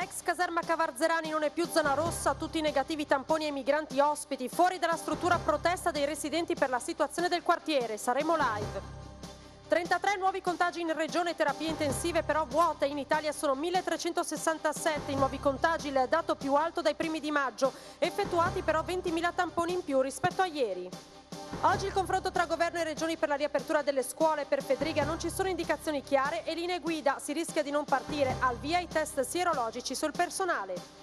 L'ex caserma Cavarzerani non è più zona rossa, tutti i negativi tamponi ai migranti ospiti, fuori dalla struttura protesta dei residenti per la situazione del quartiere, saremo live. 33 nuovi contagi in regione, terapie intensive però vuote, in Italia sono 1367 i nuovi contagi, il dato più alto dai primi di maggio, effettuati però 20.000 tamponi in più rispetto a ieri. Oggi il confronto tra governo e regioni per la riapertura delle scuole per Fedriga non ci sono indicazioni chiare e linee guida, si rischia di non partire, al via i test sierologici sul personale.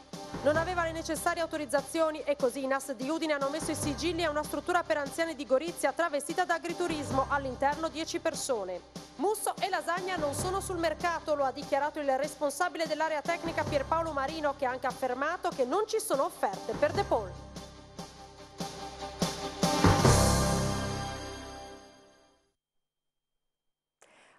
Non aveva le necessarie autorizzazioni e così i NAS di Udine hanno messo i sigilli a una struttura per anziani di Gorizia travestita da agriturismo, all'interno 10 persone. Musso e lasagna non sono sul mercato, lo ha dichiarato il responsabile dell'area tecnica Pierpaolo Marino che ha anche affermato che non ci sono offerte per Depol.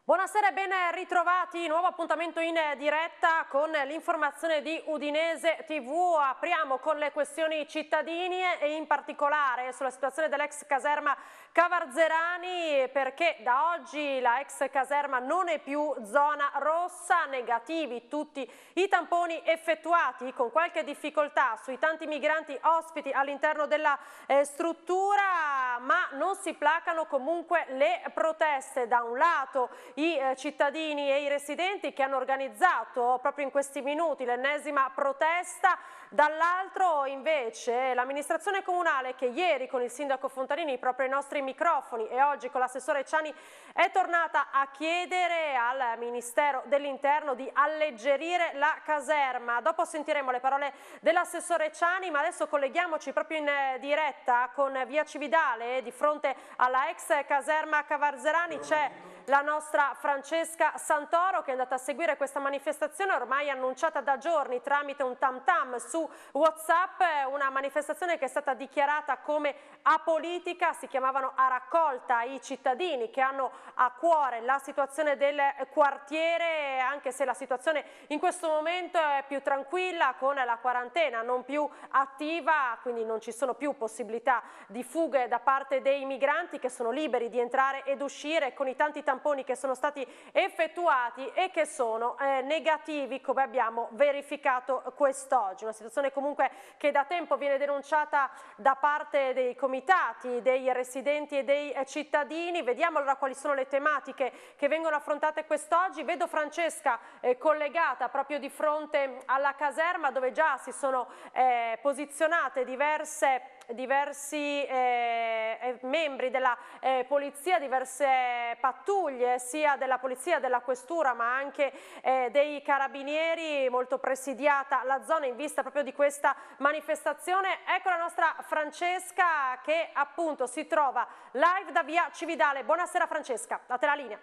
Buonasera e ben ritrovati, nuovo appuntamento in diretta con l'informazione di Udinese TV. Apriamo con le questioni cittadine e in particolare sulla situazione dell'ex caserma Cavarzerani perché da oggi la ex caserma non è più zona rossa, negativi tutti i tamponi effettuati con qualche difficoltà sui tanti migranti ospiti all'interno della eh, struttura ma non si placano comunque le proteste da un lato i eh, cittadini e i residenti che hanno organizzato proprio in questi minuti l'ennesima protesta, dall'altro invece l'amministrazione comunale che ieri con il sindaco Fontanini proprio ai nostri microfoni e oggi con l'assessore Ciani è tornata a chiedere al Ministero dell'Interno di alleggerire la caserma. Dopo sentiremo le parole dell'assessore Ciani ma adesso colleghiamoci proprio in eh, diretta con Via Cividale di fronte alla ex caserma Cavarzerani c'è la nostra Francesca Santoro che è andata a seguire questa manifestazione ormai annunciata da giorni tramite un tam tam su Whatsapp, eh, una manifestazione che è stata dichiarata come apolitica, si chiamavano a raccolta i cittadini che hanno a cuore la situazione del quartiere, anche se la situazione in questo momento è più tranquilla con la quarantena non più attiva, quindi non ci sono più possibilità di fughe da parte dei migranti che sono liberi di entrare ed uscire con i tanti tam tamponi che sono stati effettuati e che sono eh, negativi come abbiamo verificato quest'oggi. Una situazione comunque che da tempo viene denunciata da parte dei comitati, dei residenti e dei eh, cittadini. Vediamo allora quali sono le tematiche che vengono affrontate quest'oggi. Vedo Francesca eh, collegata proprio di fronte alla caserma dove già si sono eh, posizionate diverse persone diversi eh, eh, membri della eh, polizia, diverse pattuglie sia della polizia, della questura ma anche eh, dei carabinieri, molto presidiata la zona in vista proprio di questa manifestazione. Ecco la nostra Francesca che appunto si trova live da via Cividale. Buonasera Francesca, date la linea.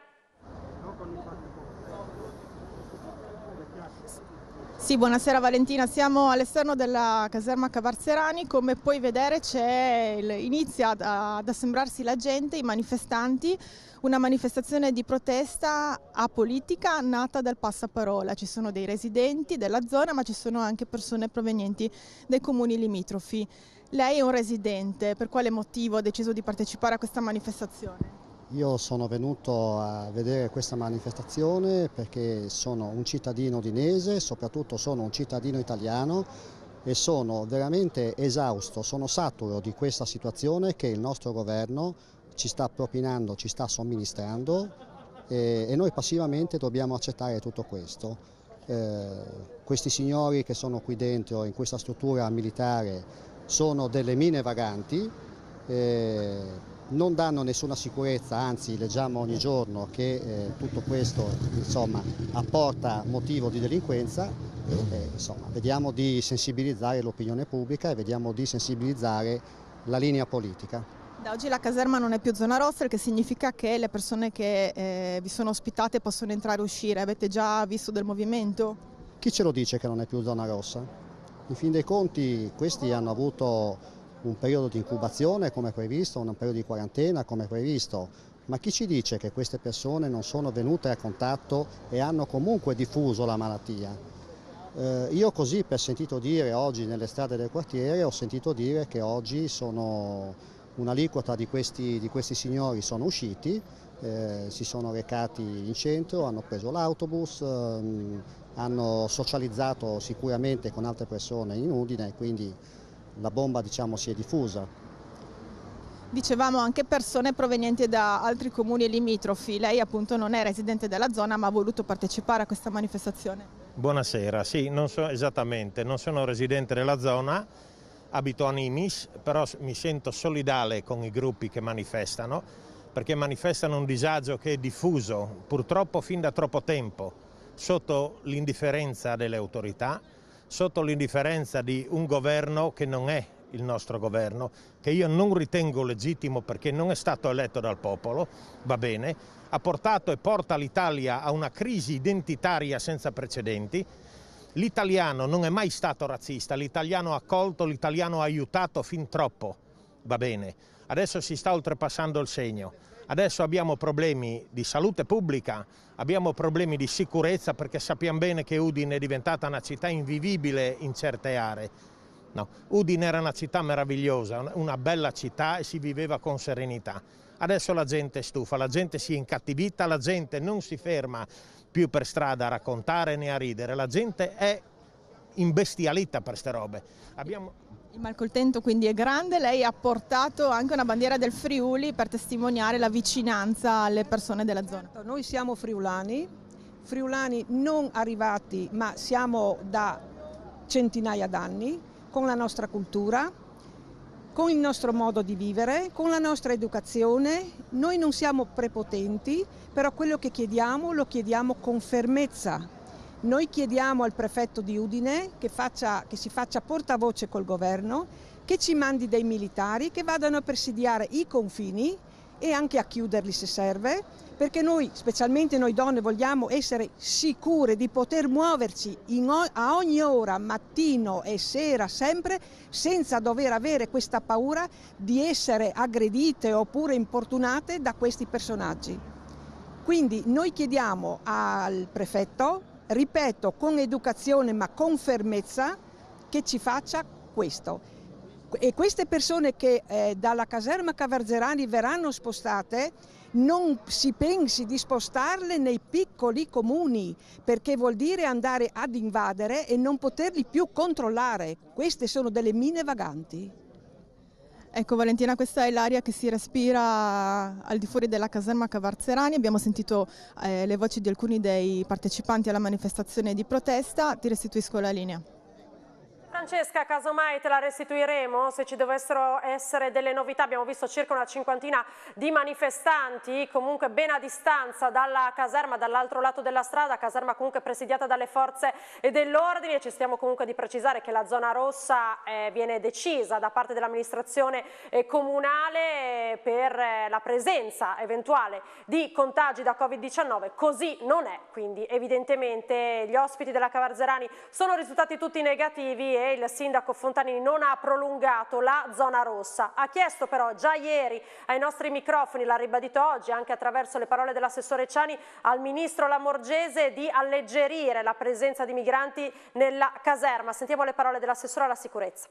Sì, buonasera Valentina, siamo all'esterno della caserma Cavarzerani, come puoi vedere il, inizia ad assembrarsi la gente, i manifestanti, una manifestazione di protesta apolitica nata dal passaparola, ci sono dei residenti della zona ma ci sono anche persone provenienti dai comuni limitrofi. Lei è un residente, per quale motivo ha deciso di partecipare a questa manifestazione? Io sono venuto a vedere questa manifestazione perché sono un cittadino udinese, soprattutto sono un cittadino italiano e sono veramente esausto, sono saturo di questa situazione che il nostro governo ci sta propinando, ci sta somministrando e, e noi passivamente dobbiamo accettare tutto questo. Eh, questi signori che sono qui dentro, in questa struttura militare, sono delle mine vaganti. Eh, non danno nessuna sicurezza, anzi leggiamo ogni giorno che eh, tutto questo insomma, apporta motivo di delinquenza, eh, insomma, vediamo di sensibilizzare l'opinione pubblica e vediamo di sensibilizzare la linea politica. Da oggi la caserma non è più zona rossa, il che significa che le persone che eh, vi sono ospitate possono entrare e uscire. Avete già visto del movimento? Chi ce lo dice che non è più zona rossa? In fin dei conti questi hanno avuto un periodo di incubazione come previsto, un periodo di quarantena come previsto, ma chi ci dice che queste persone non sono venute a contatto e hanno comunque diffuso la malattia? Eh, io così per sentito dire oggi nelle strade del quartiere ho sentito dire che oggi sono un'aliquota di questi, di questi signori sono usciti, eh, si sono recati in centro, hanno preso l'autobus, ehm, hanno socializzato sicuramente con altre persone in Udine, e quindi la bomba diciamo, si è diffusa. Dicevamo anche persone provenienti da altri comuni limitrofi, lei appunto non è residente della zona ma ha voluto partecipare a questa manifestazione. Buonasera, sì, non so esattamente, non sono residente della zona, abito a Nimis, però mi sento solidale con i gruppi che manifestano, perché manifestano un disagio che è diffuso purtroppo fin da troppo tempo sotto l'indifferenza delle autorità sotto l'indifferenza di un governo che non è il nostro governo, che io non ritengo legittimo perché non è stato eletto dal popolo, va bene, ha portato e porta l'Italia a una crisi identitaria senza precedenti. L'italiano non è mai stato razzista, l'italiano ha accolto, l'italiano ha aiutato fin troppo va bene, adesso si sta oltrepassando il segno, adesso abbiamo problemi di salute pubblica, abbiamo problemi di sicurezza perché sappiamo bene che Udine è diventata una città invivibile in certe aree. No. Udine era una città meravigliosa, una bella città e si viveva con serenità. Adesso la gente è stufa, la gente si è incattivita, la gente non si ferma più per strada a raccontare né a ridere, la gente è imbestialita per queste robe. Abbiamo... Il malcontento quindi è grande, lei ha portato anche una bandiera del Friuli per testimoniare la vicinanza alle persone della zona. Noi siamo friulani, friulani non arrivati ma siamo da centinaia d'anni con la nostra cultura, con il nostro modo di vivere, con la nostra educazione. Noi non siamo prepotenti, però quello che chiediamo lo chiediamo con fermezza noi chiediamo al prefetto di Udine che, faccia, che si faccia portavoce col governo, che ci mandi dei militari che vadano a presidiare i confini e anche a chiuderli se serve, perché noi, specialmente noi donne, vogliamo essere sicure di poter muoverci a ogni ora, mattino e sera, sempre, senza dover avere questa paura di essere aggredite oppure importunate da questi personaggi. Quindi noi chiediamo al prefetto ripeto, con educazione ma con fermezza, che ci faccia questo. E queste persone che eh, dalla caserma Cavarzerani verranno spostate, non si pensi di spostarle nei piccoli comuni, perché vuol dire andare ad invadere e non poterli più controllare. Queste sono delle mine vaganti. Ecco Valentina, questa è l'aria che si respira al di fuori della caserma Cavarzerani, abbiamo sentito eh, le voci di alcuni dei partecipanti alla manifestazione di protesta, ti restituisco la linea. Francesca, casomai te la restituiremo se ci dovessero essere delle novità. Abbiamo visto circa una cinquantina di manifestanti, comunque ben a distanza dalla caserma, dall'altro lato della strada, caserma comunque presidiata dalle forze dell'ordine. Ci stiamo comunque di precisare che la zona rossa eh, viene decisa da parte dell'amministrazione eh, comunale eh, per eh, la presenza eventuale di contagi da Covid-19. Così non è, quindi evidentemente gli ospiti della Cavarzerani sono risultati tutti negativi e il sindaco Fontanini non ha prolungato la zona rossa. Ha chiesto però già ieri ai nostri microfoni, l'ha ribadito oggi anche attraverso le parole dell'assessore Ciani, al ministro Lamorgese di alleggerire la presenza di migranti nella caserma. Sentiamo le parole dell'assessore alla sicurezza.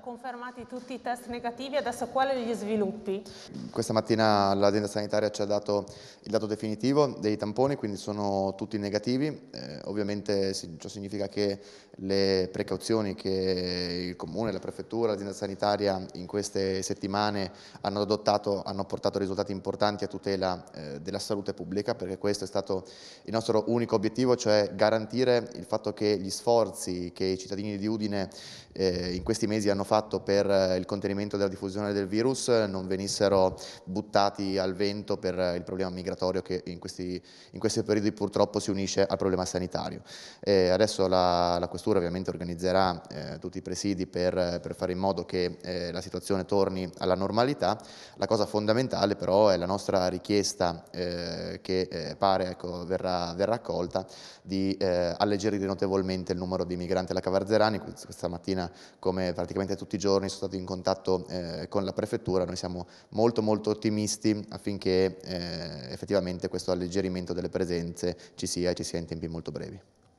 Confermati tutti i test negativi, adesso quali gli sviluppi? Questa mattina l'azienda sanitaria ci ha dato il dato definitivo dei tamponi, quindi sono tutti negativi. Eh, ovviamente ciò significa che le precauzioni che il comune, la prefettura, l'azienda sanitaria in queste settimane hanno adottato hanno portato risultati importanti a tutela eh, della salute pubblica, perché questo è stato il nostro unico obiettivo, cioè garantire il fatto che gli sforzi che i cittadini di Udine eh, in questi mesi hanno hanno fatto per eh, il contenimento della diffusione del virus eh, non venissero buttati al vento per eh, il problema migratorio che in questi, in questi periodi purtroppo si unisce al problema sanitario. E adesso la, la, Questura ovviamente organizzerà eh, tutti i presidi per, per, fare in modo che eh, la situazione torni alla normalità. La cosa fondamentale però è la nostra richiesta eh, che pare ecco, verrà, verrà, accolta di alleggerire notevolmente il numero di migranti alla Cavarzerani. Questa mattina come praticamente praticamente tutti i giorni, sono stato in contatto eh, con la prefettura, noi siamo molto molto ottimisti affinché eh, effettivamente questo alleggerimento delle presenze ci sia e ci sia in tempi molto brevi.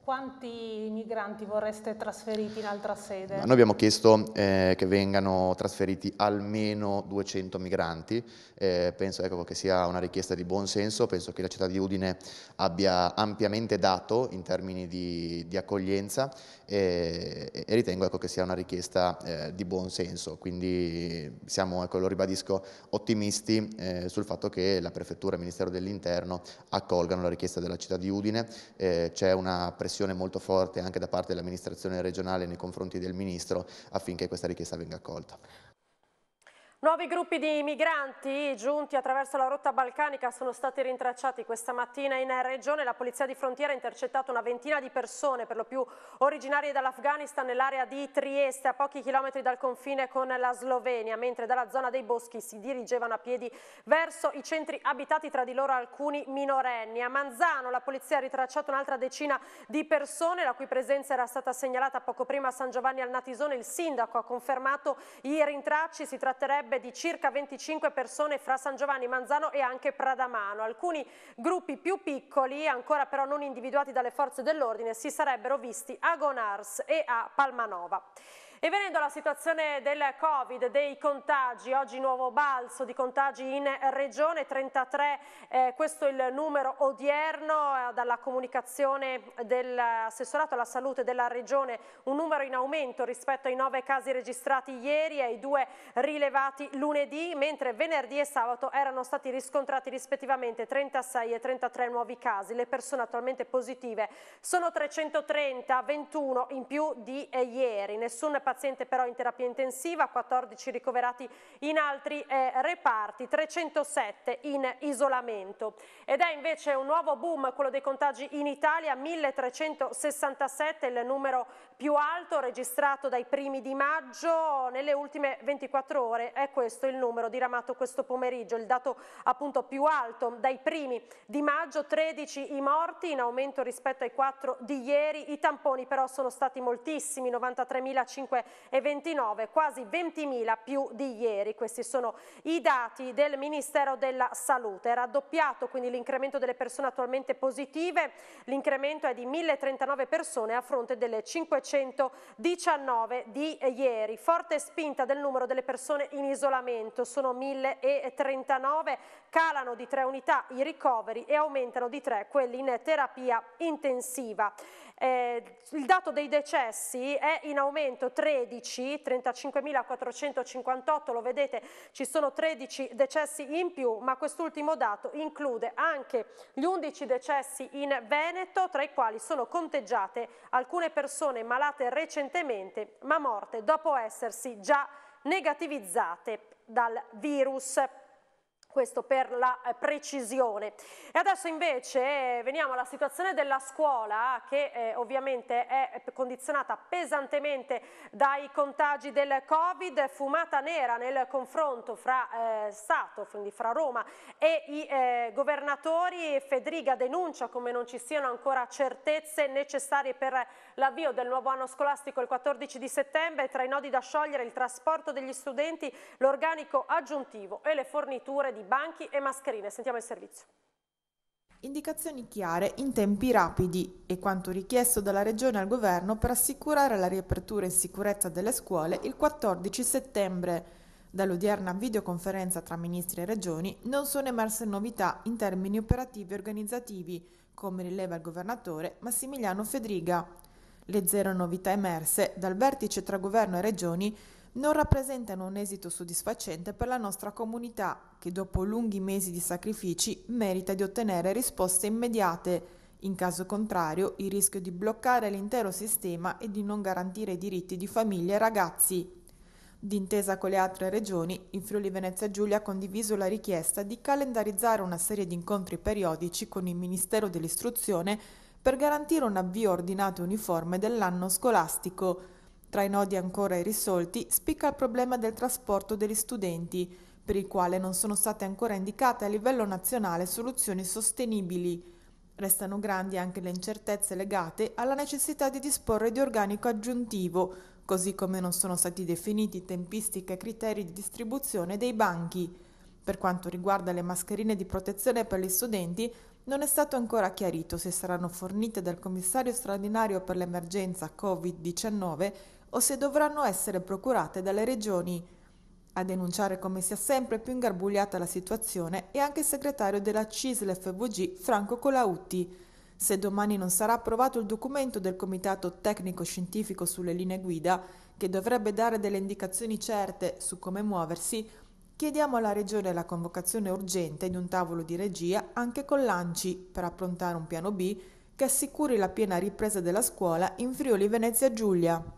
Quanti migranti vorreste trasferiti in altra sede? Ma noi abbiamo chiesto eh, che vengano trasferiti almeno 200 migranti, eh, penso ecco, che sia una richiesta di buon senso, penso che la città di Udine abbia ampiamente dato in termini di, di accoglienza eh, e ritengo ecco, che sia una richiesta eh, di buon senso, quindi siamo, ecco, lo ribadisco, ottimisti eh, sul fatto che la Prefettura e il Ministero dell'Interno accolgano la richiesta della città di Udine, eh, c'è una pressione pressione molto forte anche da parte dell'amministrazione regionale nei confronti del Ministro affinché questa richiesta venga accolta. Nuovi gruppi di migranti giunti attraverso la rotta balcanica sono stati rintracciati questa mattina in regione. La polizia di frontiera ha intercettato una ventina di persone, per lo più originarie dall'Afghanistan, nell'area di Trieste, a pochi chilometri dal confine con la Slovenia, mentre dalla zona dei boschi si dirigevano a piedi verso i centri abitati, tra di loro alcuni minorenni. A Manzano la polizia ha ritracciato un'altra decina di persone, la cui presenza era stata segnalata poco prima a San Giovanni al Natisone. Il sindaco ha confermato i rintracci, si tratterebbe richiederebbe di circa 25 persone fra San Giovanni Manzano e anche Pradamano. Alcuni gruppi più piccoli, ancora però non individuati dalle forze dell'ordine, si sarebbero visti a Gonars e a Palmanova. E venendo alla situazione del Covid, dei contagi, oggi nuovo balzo di contagi in regione, 33, eh, questo è il numero odierno eh, dalla comunicazione dell'assessorato alla salute della regione, un numero in aumento rispetto ai 9 casi registrati ieri e ai 2 rilevati lunedì, mentre venerdì e sabato erano stati riscontrati rispettivamente 36 e 33 nuovi casi. Le persone attualmente positive sono 330, 21 in più di ieri. Nessun paziente però in terapia intensiva, 14 ricoverati in altri eh, reparti, 307 in isolamento. Ed è invece un nuovo boom quello dei contagi in Italia, 1367 il numero più alto registrato dai primi di maggio nelle ultime 24 ore. È questo il numero diramato questo pomeriggio, il dato appunto più alto dai primi di maggio, 13 i morti in aumento rispetto ai 4 di ieri. I tamponi però sono stati moltissimi, 93.529, quasi 20.000 più di ieri. Questi sono i dati del Ministero della Salute. È raddoppiato quindi l'incremento delle persone attualmente positive, l'incremento è di 1.039 persone a fronte delle 500 419 di ieri. Forte spinta del numero delle persone in isolamento, sono 1039, calano di tre unità i ricoveri e aumentano di tre quelli in terapia intensiva. Eh, il dato dei decessi è in aumento 13, 35.458, lo vedete ci sono 13 decessi in più, ma quest'ultimo dato include anche gli 11 decessi in Veneto, tra i quali sono conteggiate alcune persone malate recentemente, ma morte dopo essersi già negativizzate dal virus questo per la eh, precisione. E adesso invece eh, veniamo alla situazione della scuola che eh, ovviamente è condizionata pesantemente dai contagi del Covid, fumata nera nel confronto fra eh, Stato, quindi fra Roma e i eh, governatori. Federica denuncia come non ci siano ancora certezze necessarie per l'avvio del nuovo anno scolastico il 14 di settembre, tra i nodi da sciogliere il trasporto degli studenti, l'organico aggiuntivo e le forniture di di banchi e mascherine. Sentiamo il servizio. Indicazioni chiare in tempi rapidi e quanto richiesto dalla Regione al Governo per assicurare la riapertura in sicurezza delle scuole il 14 settembre. Dall'odierna videoconferenza tra ministri e regioni non sono emerse novità in termini operativi e organizzativi, come rileva il governatore Massimiliano Fedriga. Le zero novità emerse dal vertice tra governo e regioni non rappresentano un esito soddisfacente per la nostra comunità che dopo lunghi mesi di sacrifici merita di ottenere risposte immediate. In caso contrario, il rischio di bloccare l'intero sistema e di non garantire i diritti di famiglie e ragazzi. D'intesa con le altre regioni, il Friuli Venezia Giulia ha condiviso la richiesta di calendarizzare una serie di incontri periodici con il Ministero dell'Istruzione per garantire un avvio ordinato e uniforme dell'anno scolastico tra i nodi ancora irrisolti spicca il problema del trasporto degli studenti, per il quale non sono state ancora indicate a livello nazionale soluzioni sostenibili. Restano grandi anche le incertezze legate alla necessità di disporre di organico aggiuntivo, così come non sono stati definiti tempistiche e criteri di distribuzione dei banchi. Per quanto riguarda le mascherine di protezione per gli studenti, non è stato ancora chiarito se saranno fornite dal commissario straordinario per l'emergenza Covid-19 o se dovranno essere procurate dalle regioni. A denunciare come sia sempre più ingarbugliata la situazione è anche il segretario della CISL-FVG Franco Colautti. Se domani non sarà approvato il documento del Comitato Tecnico Scientifico sulle linee guida, che dovrebbe dare delle indicazioni certe su come muoversi, chiediamo alla Regione la convocazione urgente di un tavolo di regia anche con l'ANCI per approntare un piano B che assicuri la piena ripresa della scuola in Friuli Venezia Giulia.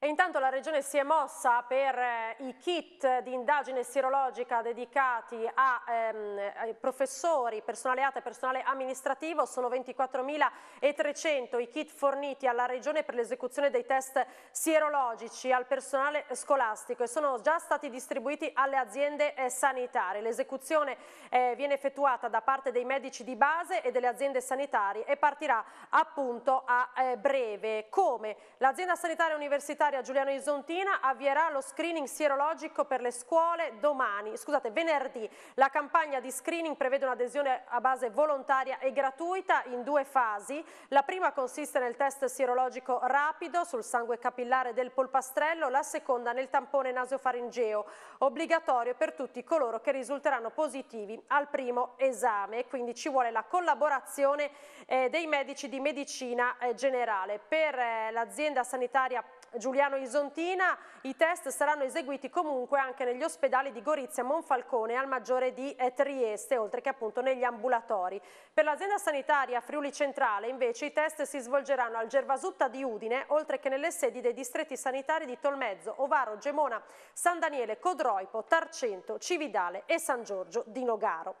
E intanto la Regione si è mossa per eh, i kit di indagine sierologica dedicati a ehm, professori, personale ATA e personale amministrativo, sono 24.300 i kit forniti alla Regione per l'esecuzione dei test sierologici al personale scolastico e sono già stati distribuiti alle aziende eh, sanitarie. L'esecuzione eh, viene effettuata da parte dei medici di base e delle aziende sanitarie e partirà appunto a eh, breve. Come? L'azienda sanitaria universitaria sanitaria Giuliano Isontina avvierà lo screening sierologico per le scuole domani, scusate, venerdì. La campagna di screening prevede un'adesione a base volontaria e gratuita in due fasi. La prima consiste nel test sierologico rapido sul sangue capillare del polpastrello, la seconda nel tampone nasofaringeo, obbligatorio per tutti coloro che risulteranno positivi al primo esame. Quindi ci vuole la collaborazione eh, dei medici di medicina eh, generale. Per eh, l'azienda sanitaria Giuliano Giuliano-Isontina, i test saranno eseguiti comunque anche negli ospedali di Gorizia, Monfalcone e al Maggiore di eh, Trieste, oltre che appunto negli ambulatori. Per l'azienda sanitaria Friuli Centrale invece i test si svolgeranno al Gervasutta di Udine, oltre che nelle sedi dei distretti sanitari di Tolmezzo, Ovaro, Gemona, San Daniele, Codroipo, Tarcento, Cividale e San Giorgio di Nogaro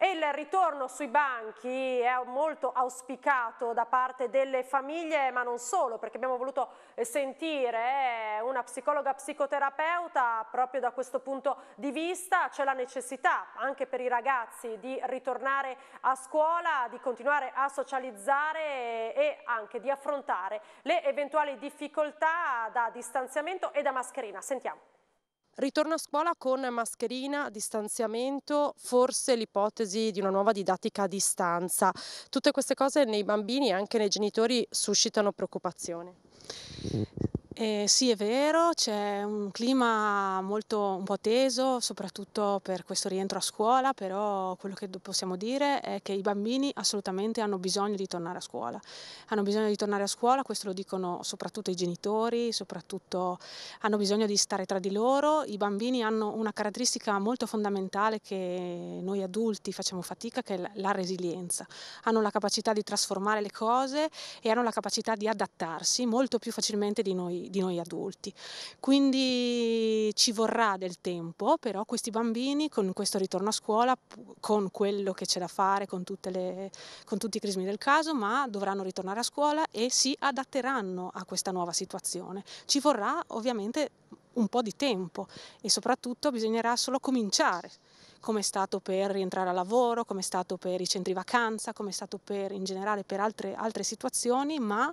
e il ritorno sui banchi è molto auspicato da parte delle famiglie, ma non solo, perché abbiamo voluto eh, sentire eh, una psicologa psicoterapeuta proprio da questo punto di vista, c'è la necessità anche per i ragazzi di ritornare a scuola, di continuare a socializzare e anche di affrontare le eventuali difficoltà da distanziamento e da mascherina. Sentiamo. Ritorno a scuola con mascherina, distanziamento, forse l'ipotesi di una nuova didattica a distanza. Tutte queste cose nei bambini e anche nei genitori suscitano preoccupazione. Mm, eh, sì, è vero, c'è un clima molto un po' teso, soprattutto per questo rientro a scuola, però quello che possiamo dire è che i bambini assolutamente hanno bisogno di tornare a scuola. Hanno bisogno di tornare a scuola, questo lo dicono soprattutto i genitori, soprattutto hanno bisogno di stare tra di loro. I bambini hanno una caratteristica molto fondamentale che noi adulti facciamo fatica, che è la resilienza. Hanno la capacità di trasformare le cose e hanno la capacità di adattarsi molto più facilmente di noi di noi adulti. Quindi ci vorrà del tempo, però questi bambini con questo ritorno a scuola, con quello che c'è da fare, con, le, con tutti i crismi del caso, ma dovranno ritornare a scuola e si adatteranno a questa nuova situazione. Ci vorrà ovviamente un po' di tempo e soprattutto bisognerà solo cominciare come è stato per rientrare a lavoro, come è stato per i centri vacanza, come è stato per, in generale per altre, altre situazioni, ma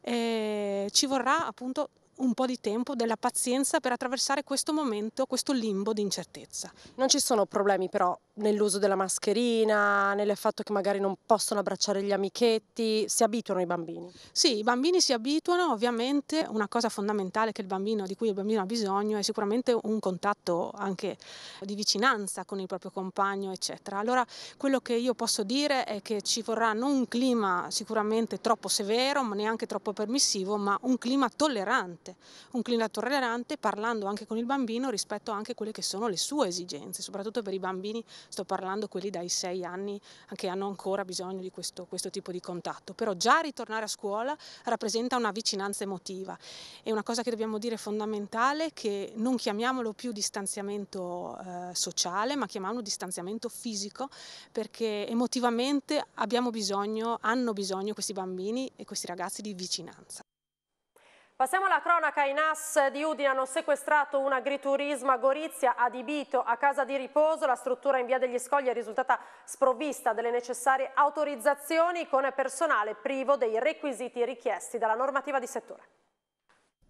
eh, ci vorrà appunto un po' di tempo, della pazienza per attraversare questo momento, questo limbo di incertezza. Non ci sono problemi però nell'uso della mascherina, nel fatto che magari non possono abbracciare gli amichetti, si abituano i bambini? Sì, i bambini si abituano, ovviamente una cosa fondamentale bambino, di cui il bambino ha bisogno è sicuramente un contatto anche di vicinanza con il proprio compagno, eccetera. Allora quello che io posso dire è che ci vorrà non un clima sicuramente troppo severo, ma neanche troppo permissivo, ma un clima tollerante, un clima tollerante parlando anche con il bambino rispetto anche a quelle che sono le sue esigenze, soprattutto per i bambini sto parlando quelli dai 6 anni che hanno ancora bisogno di questo, questo tipo di contatto, però già ritornare a scuola rappresenta una vicinanza emotiva e una cosa che dobbiamo dire fondamentale è che non chiamiamolo più distanziamento eh, sociale ma chiamiamolo distanziamento fisico perché emotivamente abbiamo bisogno, hanno bisogno questi bambini e questi ragazzi di vicinanza. Passiamo alla cronaca, i NAS di Udine hanno sequestrato un agriturismo a Gorizia adibito a casa di riposo, la struttura in via degli Scogli è risultata sprovvista delle necessarie autorizzazioni con personale privo dei requisiti richiesti dalla normativa di settore.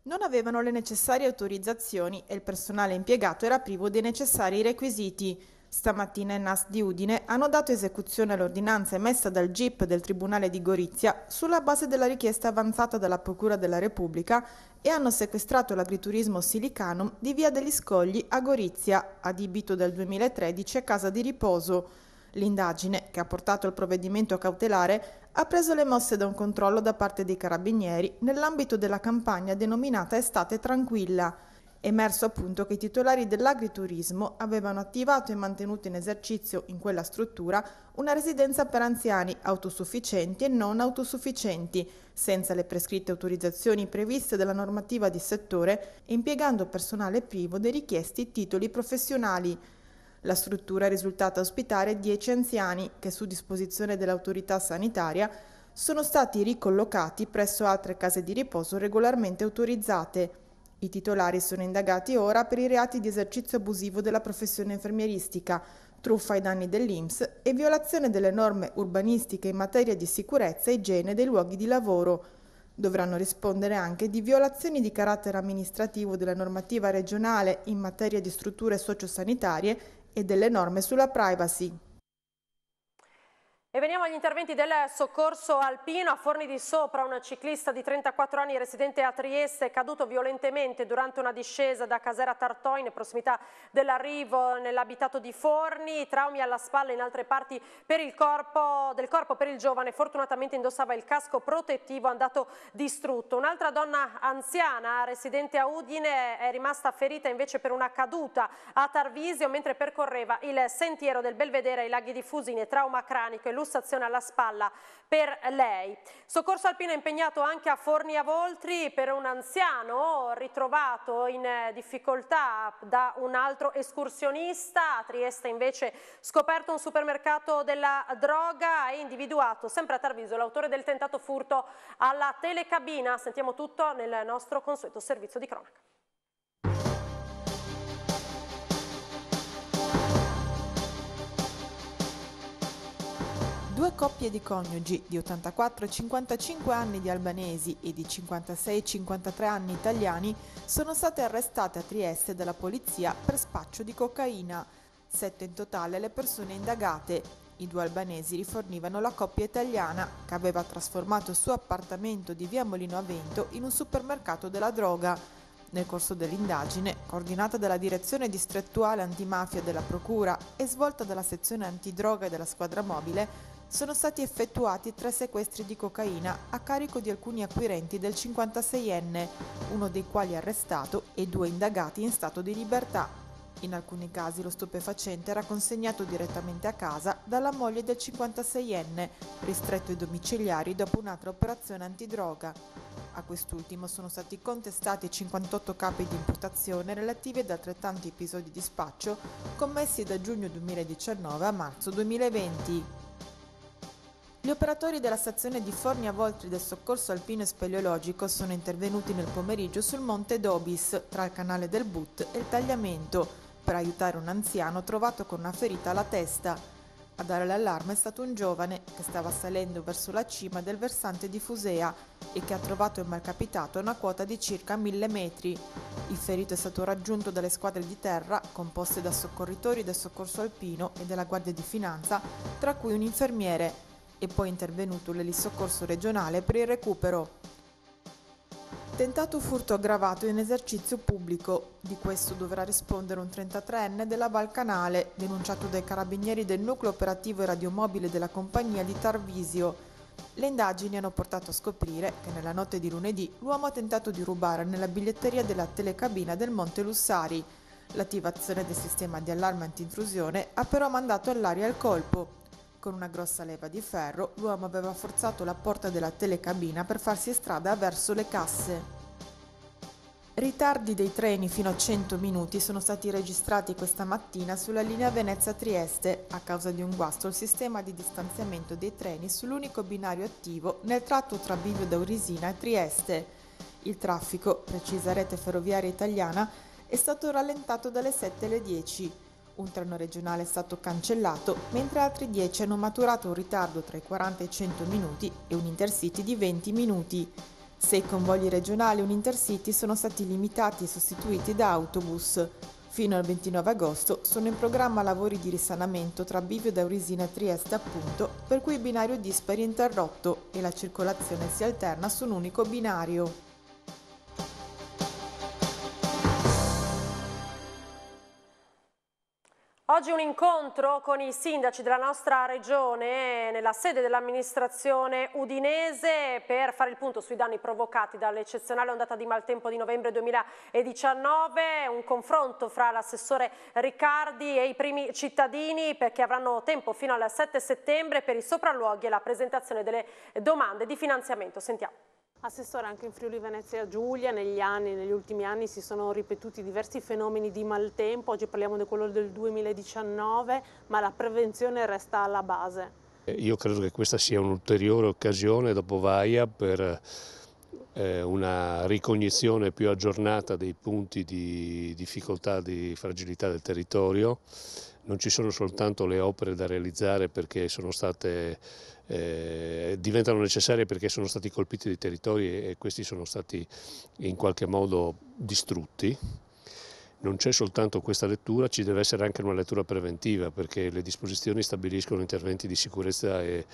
Non avevano le necessarie autorizzazioni e il personale impiegato era privo dei necessari requisiti. Stamattina Enas di Udine hanno dato esecuzione all'ordinanza emessa dal GIP del Tribunale di Gorizia sulla base della richiesta avanzata dalla Procura della Repubblica e hanno sequestrato l'agriturismo Silicanum di Via degli Scogli a Gorizia, adibito dal 2013 a casa di riposo. L'indagine, che ha portato al provvedimento cautelare, ha preso le mosse da un controllo da parte dei carabinieri nell'ambito della campagna denominata Estate Tranquilla emerso appunto che i titolari dell'agriturismo avevano attivato e mantenuto in esercizio in quella struttura una residenza per anziani autosufficienti e non autosufficienti, senza le prescritte autorizzazioni previste dalla normativa di settore e impiegando personale privo dei richiesti titoli professionali. La struttura è risultata ospitare 10 anziani che su disposizione dell'autorità sanitaria sono stati ricollocati presso altre case di riposo regolarmente autorizzate. I titolari sono indagati ora per i reati di esercizio abusivo della professione infermieristica, truffa ai danni dell'INPS e violazione delle norme urbanistiche in materia di sicurezza e igiene dei luoghi di lavoro. Dovranno rispondere anche di violazioni di carattere amministrativo della normativa regionale in materia di strutture sociosanitarie e delle norme sulla privacy. E veniamo agli interventi del soccorso alpino. A Forni di Sopra una ciclista di 34 anni residente a Trieste è caduto violentemente durante una discesa da Casera Tartoi in prossimità dell'arrivo nell'abitato di Forni. Traumi alla spalla e in altre parti corpo, del corpo per il giovane. Fortunatamente indossava il casco protettivo andato distrutto. Un'altra donna anziana residente a Udine è rimasta ferita invece per una caduta a Tarvisio mentre percorreva il sentiero del Belvedere ai laghi di Fusine. Trauma cranico e lussazione alla spalla per lei. Soccorso Alpino è impegnato anche a Forni a Voltri per un anziano ritrovato in eh, difficoltà da un altro escursionista. A Trieste invece scoperto un supermercato della droga e individuato sempre a Tarviso l'autore del tentato furto alla telecabina. Sentiamo tutto nel nostro consueto servizio di cronaca. Due coppie di coniugi di 84 e 55 anni di albanesi e di 56 e 53 anni italiani sono state arrestate a Trieste dalla polizia per spaccio di cocaina. Sette in totale le persone indagate. I due albanesi rifornivano la coppia italiana che aveva trasformato il suo appartamento di via Molino Avento in un supermercato della droga. Nel corso dell'indagine, coordinata dalla direzione distrettuale antimafia della Procura e svolta dalla sezione antidroga della squadra mobile, sono stati effettuati tre sequestri di cocaina a carico di alcuni acquirenti del 56enne, uno dei quali arrestato e due indagati in stato di libertà. In alcuni casi lo stupefacente era consegnato direttamente a casa dalla moglie del 56enne, ristretto ai domiciliari dopo un'altra operazione antidroga. A quest'ultimo sono stati contestati 58 capi di imputazione relativi ad altrettanti episodi di spaccio commessi da giugno 2019 a marzo 2020. Gli operatori della stazione di Forni Avoltri del Soccorso Alpino e Speleologico sono intervenuti nel pomeriggio sul monte Dobis, tra il canale del But e il Tagliamento, per aiutare un anziano trovato con una ferita alla testa. A dare l'allarme è stato un giovane che stava salendo verso la cima del versante di Fusea e che ha trovato in malcapitato una quota di circa 1000 metri. Il ferito è stato raggiunto dalle squadre di terra composte da soccorritori del soccorso alpino e della Guardia di Finanza, tra cui un infermiere e poi intervenuto l'elisoccorso regionale per il recupero. Tentato furto aggravato in esercizio pubblico, di questo dovrà rispondere un 33enne della Balcanale, denunciato dai carabinieri del nucleo operativo e radiomobile della compagnia di Tarvisio. Le indagini hanno portato a scoprire che nella notte di lunedì l'uomo ha tentato di rubare nella biglietteria della telecabina del Monte Lussari. L'attivazione del sistema di allarme antintrusione ha però mandato all'aria il colpo, con una grossa leva di ferro, l'uomo aveva forzato la porta della telecabina per farsi strada verso le casse. Ritardi dei treni fino a 100 minuti sono stati registrati questa mattina sulla linea Venezia-Trieste a causa di un guasto al sistema di distanziamento dei treni sull'unico binario attivo nel tratto tra Bivio d'Aurisina e Trieste. Il traffico, precisa rete ferroviaria italiana, è stato rallentato dalle 7 alle 10. Un treno regionale è stato cancellato, mentre altri 10 hanno maturato un ritardo tra i 40 e i 100 minuti e un intercity di 20 minuti. Sei convogli regionali e un intercity sono stati limitati e sostituiti da autobus. Fino al 29 agosto sono in programma lavori di risanamento tra Bivio d'Aurisina e Trieste appunto, per cui il binario dispari è interrotto e la circolazione si alterna su un unico binario. Oggi un incontro con i sindaci della nostra regione nella sede dell'amministrazione udinese per fare il punto sui danni provocati dall'eccezionale ondata di maltempo di novembre 2019, un confronto fra l'assessore Riccardi e i primi cittadini perché avranno tempo fino al 7 settembre per i sopralluoghi e la presentazione delle domande di finanziamento. Sentiamo. Assessore, anche in Friuli Venezia Giulia negli, anni, negli ultimi anni si sono ripetuti diversi fenomeni di maltempo, oggi parliamo di quello del 2019, ma la prevenzione resta alla base. Eh, io credo che questa sia un'ulteriore occasione dopo Vaia per eh, una ricognizione più aggiornata dei punti di difficoltà, di fragilità del territorio. Non ci sono soltanto le opere da realizzare perché sono state eh, diventano necessarie perché sono stati colpiti dei territori e questi sono stati in qualche modo distrutti. Non c'è soltanto questa lettura, ci deve essere anche una lettura preventiva perché le disposizioni stabiliscono interventi di sicurezza e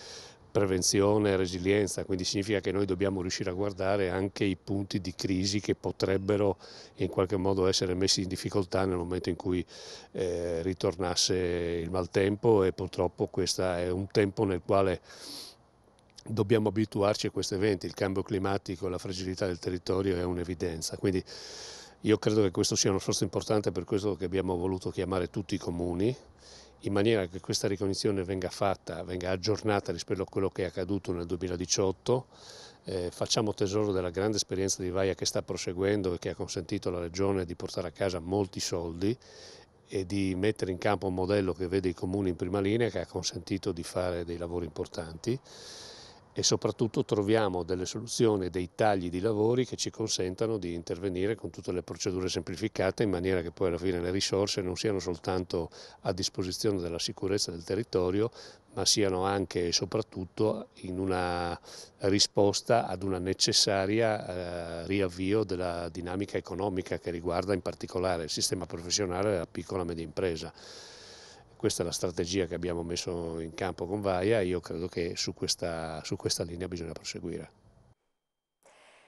prevenzione e resilienza, quindi significa che noi dobbiamo riuscire a guardare anche i punti di crisi che potrebbero in qualche modo essere messi in difficoltà nel momento in cui eh, ritornasse il maltempo e purtroppo questo è un tempo nel quale dobbiamo abituarci a questi eventi, il cambio climatico, e la fragilità del territorio è un'evidenza, quindi io credo che questo sia uno sforzo importante per questo che abbiamo voluto chiamare tutti i comuni in maniera che questa ricognizione venga fatta, venga aggiornata rispetto a quello che è accaduto nel 2018. Eh, facciamo tesoro della grande esperienza di Vaia che sta proseguendo e che ha consentito alla Regione di portare a casa molti soldi e di mettere in campo un modello che vede i comuni in prima linea che ha consentito di fare dei lavori importanti e soprattutto troviamo delle soluzioni, dei tagli di lavori che ci consentano di intervenire con tutte le procedure semplificate in maniera che poi alla fine le risorse non siano soltanto a disposizione della sicurezza del territorio ma siano anche e soprattutto in una risposta ad una necessaria eh, riavvio della dinamica economica che riguarda in particolare il sistema professionale e la piccola e media impresa. Questa è la strategia che abbiamo messo in campo con Vaia e io credo che su questa, su questa linea bisogna proseguire.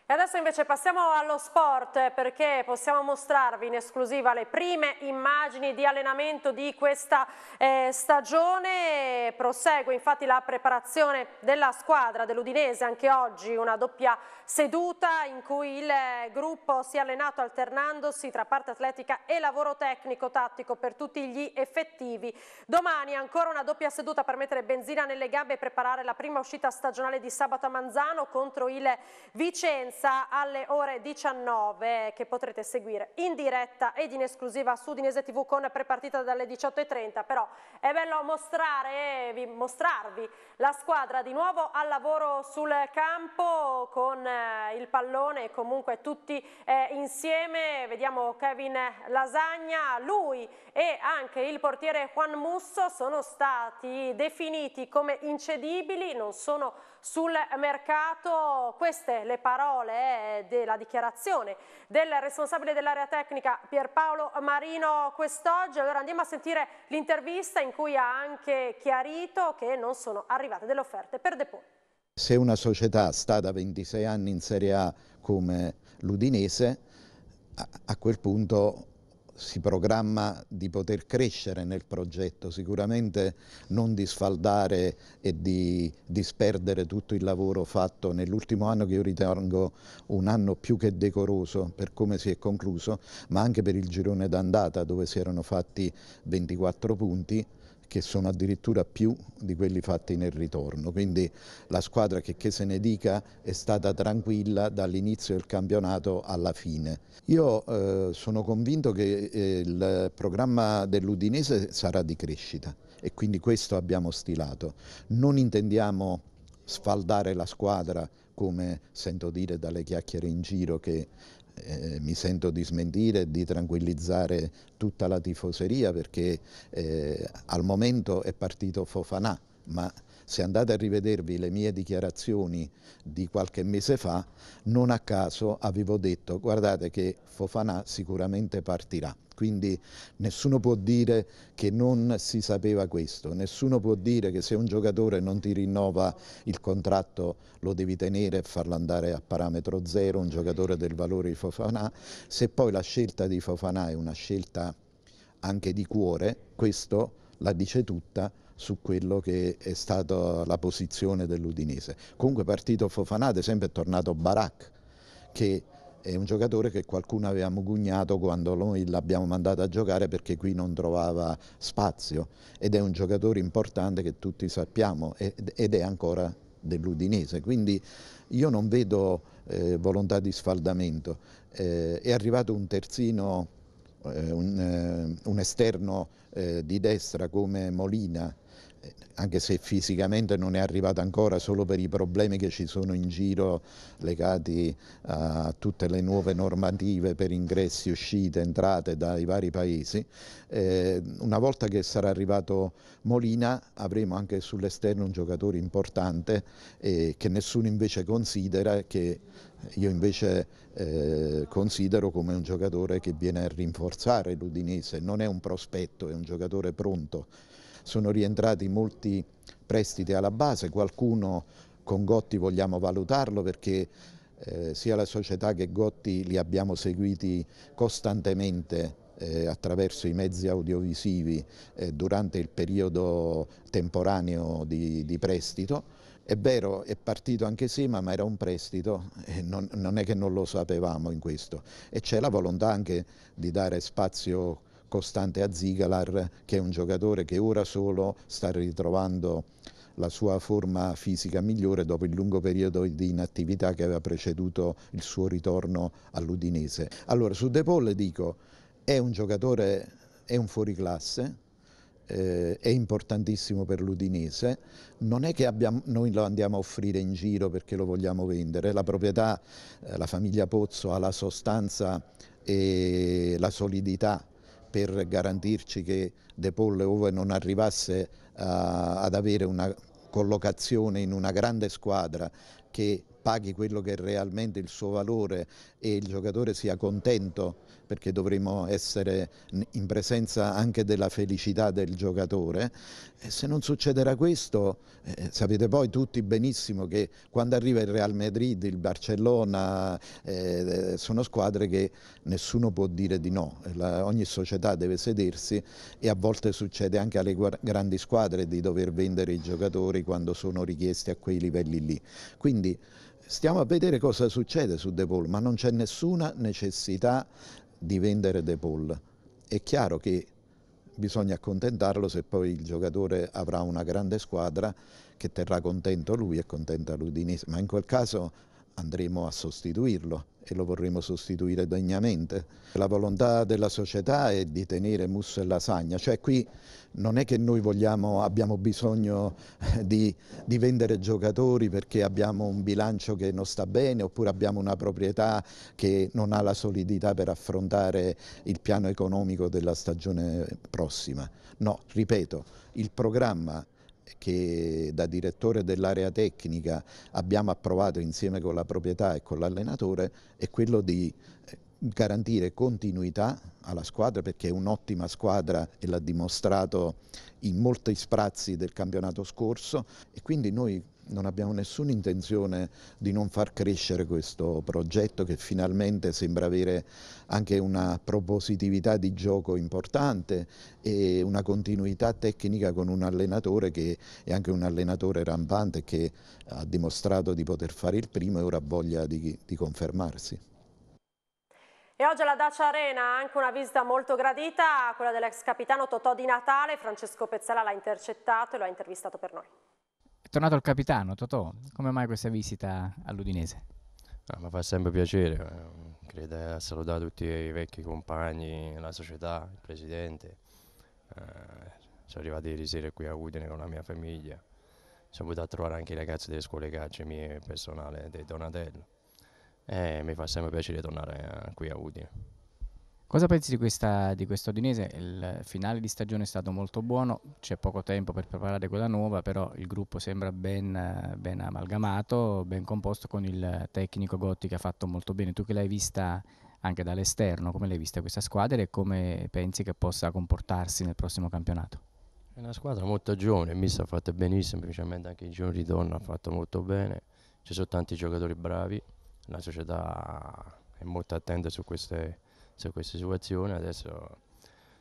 E adesso invece passiamo allo sport perché possiamo mostrarvi in esclusiva le prime immagini di allenamento di questa eh, stagione. Prosegue infatti la preparazione della squadra dell'Udinese, anche oggi una doppia seduta in cui il eh, gruppo si è allenato alternandosi tra parte atletica e lavoro tecnico tattico per tutti gli effettivi. Domani ancora una doppia seduta per mettere benzina nelle gambe e preparare la prima uscita stagionale di sabato a Manzano contro il Vicenza Partenza alle ore 19 che potrete seguire in diretta ed in esclusiva su Dinese TV con prepartita dalle 18.30, però è bello mostrare, mostrarvi la squadra di nuovo al lavoro sul campo con eh, il pallone comunque tutti eh, insieme, vediamo Kevin Lasagna, lui e anche il portiere Juan Musso sono stati definiti come incedibili, non sono sul mercato. Queste le parole eh, della dichiarazione del responsabile dell'area tecnica Pierpaolo Marino quest'oggi. Allora andiamo a sentire l'intervista in cui ha anche chiarito che non sono arrivate delle offerte per Depot. Se una società sta da 26 anni in Serie A come l'Udinese, a quel punto si programma di poter crescere nel progetto, sicuramente non di sfaldare e di disperdere tutto il lavoro fatto nell'ultimo anno che io ritengo un anno più che decoroso per come si è concluso, ma anche per il girone d'andata dove si erano fatti 24 punti che sono addirittura più di quelli fatti nel ritorno. Quindi la squadra, che, che se ne dica, è stata tranquilla dall'inizio del campionato alla fine. Io eh, sono convinto che eh, il programma dell'Udinese sarà di crescita e quindi questo abbiamo stilato. Non intendiamo sfaldare la squadra come sento dire dalle chiacchiere in giro che eh, mi sento di smentire e di tranquillizzare tutta la tifoseria perché eh, al momento è partito Fofanà, ma se andate a rivedervi le mie dichiarazioni di qualche mese fa, non a caso avevo detto guardate che Fofana sicuramente partirà. Quindi nessuno può dire che non si sapeva questo, nessuno può dire che se un giocatore non ti rinnova il contratto lo devi tenere e farlo andare a parametro zero, un giocatore del valore di Fofanà. Se poi la scelta di Fofanà è una scelta anche di cuore, questo la dice tutta su quello che è stata la posizione dell'Udinese. Comunque partito Fofanà ad esempio è tornato Barak che è un giocatore che qualcuno aveva mugugnato quando noi l'abbiamo mandato a giocare perché qui non trovava spazio ed è un giocatore importante che tutti sappiamo ed è ancora dell'Udinese. Quindi io non vedo eh, volontà di sfaldamento. Eh, è arrivato un terzino, eh, un, eh, un, esterno eh, di destra come Molina anche se fisicamente non è arrivata ancora solo per i problemi che ci sono in giro legati eh, a tutte le nuove normative per ingressi, uscite, entrate dai vari paesi. Eh, una volta che sarà arrivato Molina avremo anche sull'esterno un giocatore importante eh, che nessuno invece considera che io invece considero come un giocatore che viene a rinforzare l'Udinese, non è un prospetto, è un giocatore pronto sono rientrati molti prestiti alla base, qualcuno con Gotti vogliamo valutarlo perché eh, sia la società che Gotti li abbiamo seguiti costantemente eh, attraverso i mezzi audiovisivi eh, durante il periodo temporaneo di, di, prestito. È vero, è partito anche Sema, ma era un prestito e eh, non, non è che non lo sapevamo in questo. E c'è la volontà anche di dare spazio costante a Zigalar, che è un giocatore che ora solo sta ritrovando la sua forma fisica migliore dopo il lungo periodo di inattività che aveva preceduto il suo ritorno all'Udinese. Allora, su De Paul dico, è un giocatore, è un fuoriclasse, eh, è importantissimo per l'Udinese, non è che abbiamo, noi lo andiamo a offrire in giro perché lo vogliamo vendere, la proprietà, eh, la famiglia Pozzo ha la sostanza e la solidità per garantirci che De Polle ove non arrivasse eh, ad avere una collocazione in una grande squadra che paghi quello che è realmente il suo valore e il giocatore sia contento perché dovremmo essere in presenza anche della felicità del giocatore. E se non succederà questo, eh, sapete poi tutti benissimo che quando arriva il Real Madrid, il Barcellona, eh, sono squadre che nessuno può dire di no, La, ogni società deve sedersi e a volte succede anche alle grandi squadre di dover vendere i giocatori quando sono richiesti a quei livelli lì. Quindi stiamo a vedere cosa succede su De Paul, ma non c'è nessuna necessità di vendere De Paul. È chiaro che bisogna accontentarlo se poi il giocatore avrà una grande squadra che terrà contento lui e contenta l'Udinese, ma in quel caso andremo a sostituirlo e lo vorremmo sostituire degnamente. La volontà della società è di tenere musso e lasagna, cioè qui non è che noi vogliamo, abbiamo bisogno eh, di, di, vendere giocatori perché abbiamo un bilancio che non sta bene oppure abbiamo una proprietà che non ha la solidità per affrontare il piano economico della stagione prossima. No, ripeto, il programma che da direttore dell'area tecnica abbiamo approvato insieme con la proprietà e con l'allenatore è quello di eh, garantire continuità alla squadra perché è un'ottima squadra e l'ha dimostrato in molti sprazzi del campionato scorso e quindi noi non abbiamo nessuna intenzione di non far crescere questo progetto che finalmente sembra avere anche una propositività di gioco importante e una continuità tecnica con un allenatore che è anche un allenatore rampante che ha dimostrato di poter fare il primo e ora ha voglia di, di confermarsi. E oggi alla Dacia Arena anche una visita molto gradita, quella dell'ex capitano Totò di Natale. Francesco Pezzella l'ha intercettato e lo ha intervistato per noi tornato il capitano, Totò, come mai questa visita all'Udinese? Ah, mi fa sempre piacere, eh, credo a salutare tutti i vecchi compagni, la società, il presidente. Eh, sono arrivato ieri sera qui a Udine con la mia famiglia. Sono venuto a trovare anche i ragazzi delle scuole calcio mie personale, dei Donatello. E eh, mi fa sempre piacere tornare eh, qui a Udine. Cosa pensi di questa, di questa Udinese? Il finale di stagione è stato molto buono, c'è poco tempo per preparare quella nuova, però il gruppo sembra ben, ben amalgamato, ben composto con il tecnico Gotti che ha fatto molto bene. Tu che l'hai vista anche dall'esterno, come l'hai vista questa squadra e come pensi che possa comportarsi nel prossimo campionato? È una squadra molto giovane, Missa ha fatto benissimo, specialmente anche il giorno di donna ha fatto molto bene, ci sono tanti giocatori bravi, la società è molto attenta su queste c'è questa situazione, adesso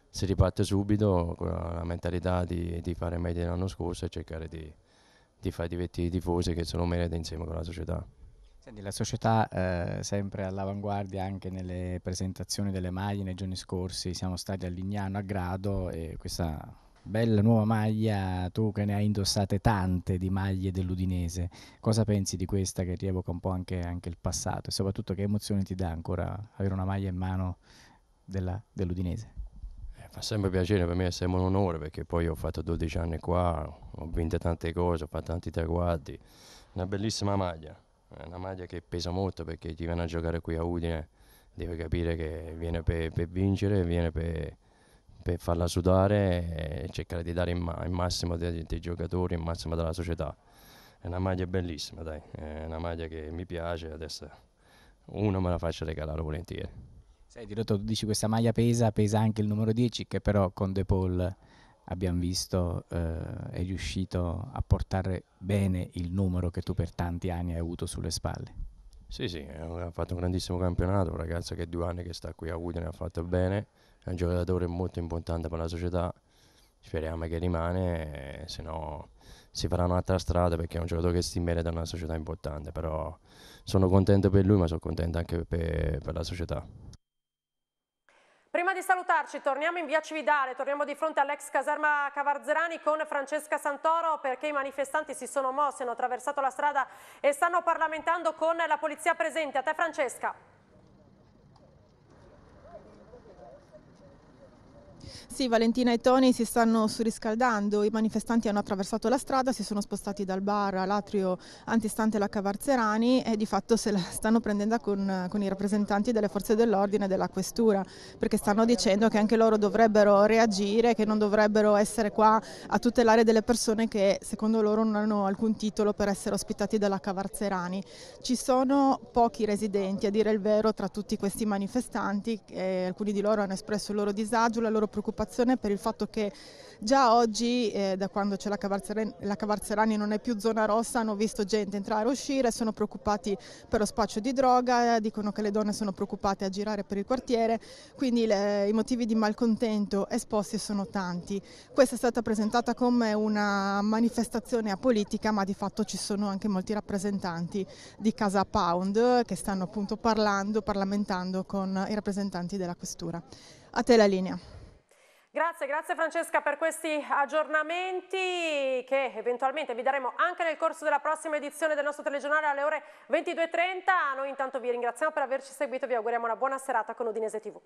si riparte subito con la mentalità di, di fare meglio dell'anno scorso e cercare di, di far divertire i tifosi che sono merita insieme con la società. Senti, la società eh, sempre all'avanguardia anche nelle presentazioni delle maglie nei giorni scorsi, siamo stati a Lignano a Grado e questa Bella nuova maglia, tu che ne hai indossate tante di maglie dell'Udinese, cosa pensi di questa che rievoca un po' anche, anche il passato e soprattutto che emozione ti dà ancora avere una maglia in mano della, dell'Udinese? Eh, fa sempre piacere, per me è sempre un onore perché poi ho fatto 12 anni qua, ho vinto tante cose, ho fatto tanti traguardi, una bellissima maglia, è eh, una maglia che pesa molto perché ti viene a giocare qui a Udine, devi capire che viene per, per vincere, viene per per farla sudare e cercare di dare il, massimo dei, dei, giocatori, il massimo della società. È una maglia bellissima, dai, è una maglia che mi piace, adesso una me la faccio regalare volentieri. Senti, Rotto, tu dici questa maglia pesa, pesa anche il numero 10 che però con De Paul abbiamo visto eh, è riuscito a portare bene il numero che tu per tanti anni hai avuto sulle spalle. Sì, sì, eh, ha fatto un grandissimo campionato, un ragazzo che due anni che sta qui a Udine ha fatto bene è un giocatore molto importante per la società, speriamo che rimane, se no si farà un'altra strada perché è un giocatore che si merita una società importante, però sono contento per lui ma sono contento anche per, per la società. Prima di salutarci torniamo in via Cividale, torniamo di fronte all'ex caserma Cavarzerani con Francesca Santoro perché i manifestanti si sono mossi, hanno attraversato la strada e stanno parlamentando con la polizia presente. A te Francesca. Sì, Valentina e Toni si stanno surriscaldando, i manifestanti hanno attraversato la strada, si sono spostati dal bar all'atrio antistante la Cavarzerani e di fatto se la stanno prendendo con, con i rappresentanti delle forze dell'ordine e della questura, perché stanno dicendo che anche loro dovrebbero reagire, che non dovrebbero essere qua a tutelare delle persone che secondo loro non hanno alcun titolo per essere ospitati dalla Cavarzerani. Ci sono pochi residenti, a dire il vero, tra tutti questi manifestanti, alcuni di loro hanno espresso il loro disagio, la loro preoccupazione preoccupazione per il fatto che già oggi, eh, da quando c'è la, Cavarzerani, non è più zona rossa, hanno visto gente entrare e uscire, sono preoccupati per lo spaccio di droga, dicono che le donne sono preoccupate a girare per il quartiere, quindi le, i motivi di malcontento esposti sono tanti. Questa è stata presentata come una manifestazione apolitica, ma di fatto ci sono anche molti rappresentanti di Casa Pound che stanno appunto parlando, parlamentando con i rappresentanti della questura. A te la linea. Grazie, grazie Francesca per questi aggiornamenti che eventualmente vi daremo anche nel corso della prossima edizione del nostro telegiornale alle ore 22.30. Noi intanto vi ringraziamo per averci seguito e vi auguriamo una buona serata con Udinese TV.